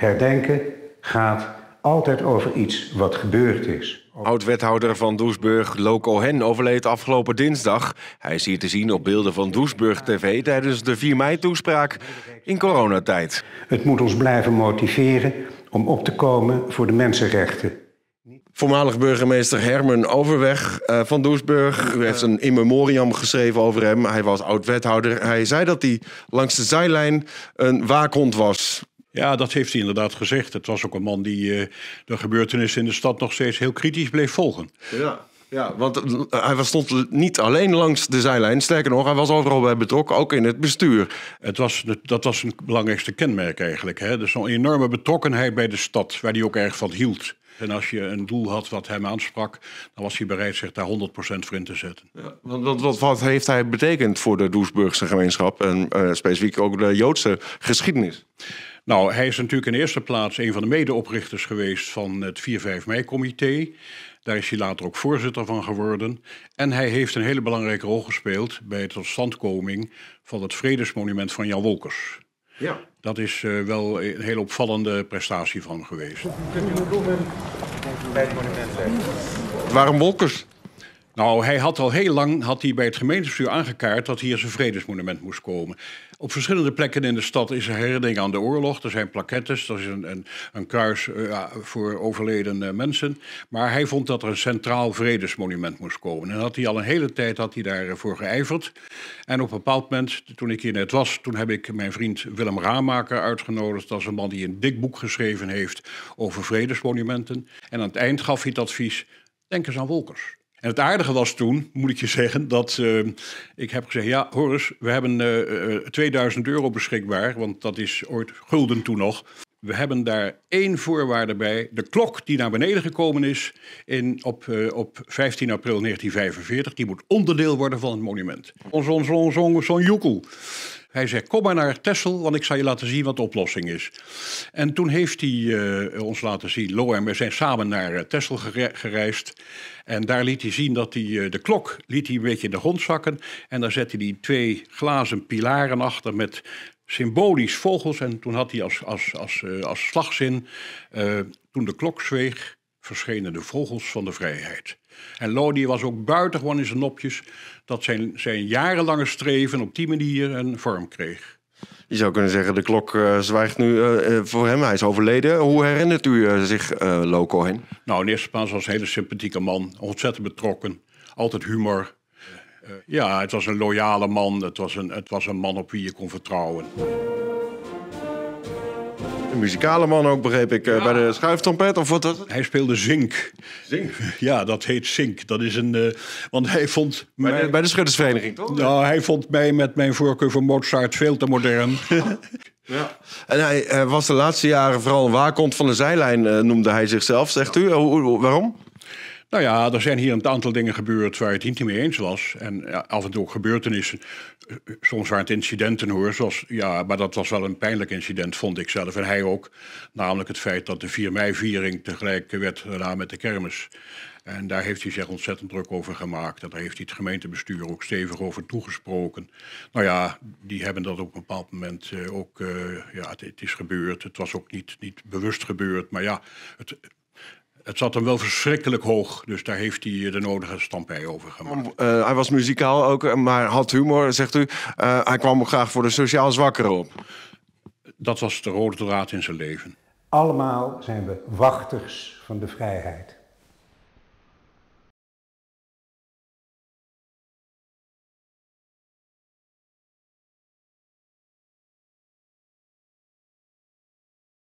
Herdenken gaat altijd over iets wat gebeurd is. Oud-wethouder van Doesburg, Loco Hen, overleed afgelopen dinsdag. Hij is hier te zien op beelden van Doesburg TV tijdens de 4 mei-toespraak in coronatijd. Het moet ons blijven motiveren om op te komen voor de mensenrechten. Voormalig burgemeester Herman Overweg eh, van Doesburg. U heeft een in memoriam geschreven over hem. Hij was oud-wethouder. Hij zei dat hij langs de zijlijn een waakhond was. Ja, dat heeft hij inderdaad gezegd. Het was ook een man die eh, de gebeurtenissen in de stad nog steeds heel kritisch bleef volgen. Ja. Ja, want eh, hij stond niet alleen langs de zijlijn. Sterker nog, hij was overal bij betrokken, ook in het bestuur. Het was, dat was een belangrijkste kenmerk eigenlijk. Hè? Dus een enorme betrokkenheid bij de stad, waar hij ook erg van hield. En als je een doel had wat hem aansprak, dan was hij bereid zich daar 100% voor in te zetten. Ja, want, wat, wat, heeft hij betekend voor de Doesburgse gemeenschap en eh, specifiek ook de Joodse geschiedenis? Nou, hij is natuurlijk in eerste plaats een van de medeoprichters geweest van het 4-5 mei-comité. Daar is hij later ook voorzitter van geworden. En hij heeft een hele belangrijke rol gespeeld bij de totstandkoming van het Vredesmonument van Jan Wolkers. Ja. Dat is eh, wel een hele opvallende prestatie van hem geweest. Kunt u het bij het monument Waarom Wolkers? Nou, hij had al heel lang had hij bij het gemeentebestuur aangekaart dat hier een vredesmonument moest komen. Op verschillende plekken in de stad is er herinnering aan de oorlog. Er zijn plakettes, dat is een, een, een kruis eh, voor overleden eh, mensen. Maar hij vond dat er een centraal vredesmonument moest komen. En had hij al een hele tijd had hij daarvoor eh, geijverd. En op een bepaald moment, toen ik hier net was, toen heb ik mijn vriend Willem Raamaker uitgenodigd. Dat is een man die een dik boek geschreven heeft over vredesmonumenten. En aan het eind gaf hij het advies: denk eens aan Wolkers. En het aardige was toen, moet ik je zeggen, dat uh, ik heb gezegd: ja, Horus, we hebben uh, eh, 2000 eh, euro beschikbaar, want dat is ooit gulden toen nog. We hebben daar één voorwaarde bij. De klok die naar beneden gekomen is in, op, uh, op 15 april 1945, die moet onderdeel worden van het monument. Zo'n zo'n zo'n joekel. Hij zei, kom maar naar Tessel, want ik zal je laten zien wat de oplossing is. En toen heeft hij eh, ons laten zien, Lo en we zijn samen naar eh, Tessel gereisd. En daar liet hij zien dat hij eh, de klok liet hij een beetje in de grond zakken. En daar zette hij twee glazen pilaren achter met symbolisch vogels. En toen had hij als, als, als, als slagzin, toen de klok zweeg verschenen de vogels van de vrijheid. En Lodi was ook buitengewoon in zijn nopjes dat zijn, zijn jarenlange streven op die manier een vorm kreeg. Je zou kunnen zeggen, de klok eh, zwijgt nu eh, eh, voor hem. Hij is overleden. Hoe herinnert u zich Loco heen? Nou, in eerste plaats was hij een hele sympathieke man. Ontzettend betrokken. Altijd humor. ja, het was een loyale man. Het was een, het was een man op wie je kon vertrouwen muzikale man ook, begreep ik, eh, bij de schuiftrompet. Of wat dat? Hij speelde zink. Zink? Ja, dat heet zink. Dat is een... Eh, want hij vond... Bij, de, bij schuttersvereniging, toch? Nou, hij vond mij met mijn voorkeur voor Mozart veel te modern. Ja. En hij eh, was de laatste jaren vooral een waakhond van de zijlijn, noemde hij zichzelf, zegt u. waarom? Nou ja, er zijn hier een aantal dingen gebeurd waar het niet mee eens was. En af en toe gebeurtenissen. Eh, soms waren het incidenten hoor. Zoals, ja, maar dat was wel een pijnlijk incident, vond ik zelf. En hij ook. Namelijk het feit dat de 4 mei-viering tegelijk werd gedaan met de kermis. En daar heeft hij zich ontzettend druk over gemaakt. En daar heeft hij het gemeentebestuur ook stevig over toegesproken. Nou ja, die hebben dat op een bepaald moment eh, ook... Eh, ja, het, het, is gebeurd. Het was ook niet, niet bewust gebeurd. Maar ja, het, het zat hem wel verschrikkelijk hoog. Dus daar heeft hij eh, de nodige stampij over gemaakt. Eh, hij was muzikaal ook, eh, maar had humor, zegt u. hij kwam graag voor de sociaal zwakkeren op. Dat was de rode draad in zijn leven. Allemaal zijn we wachters van de vrijheid.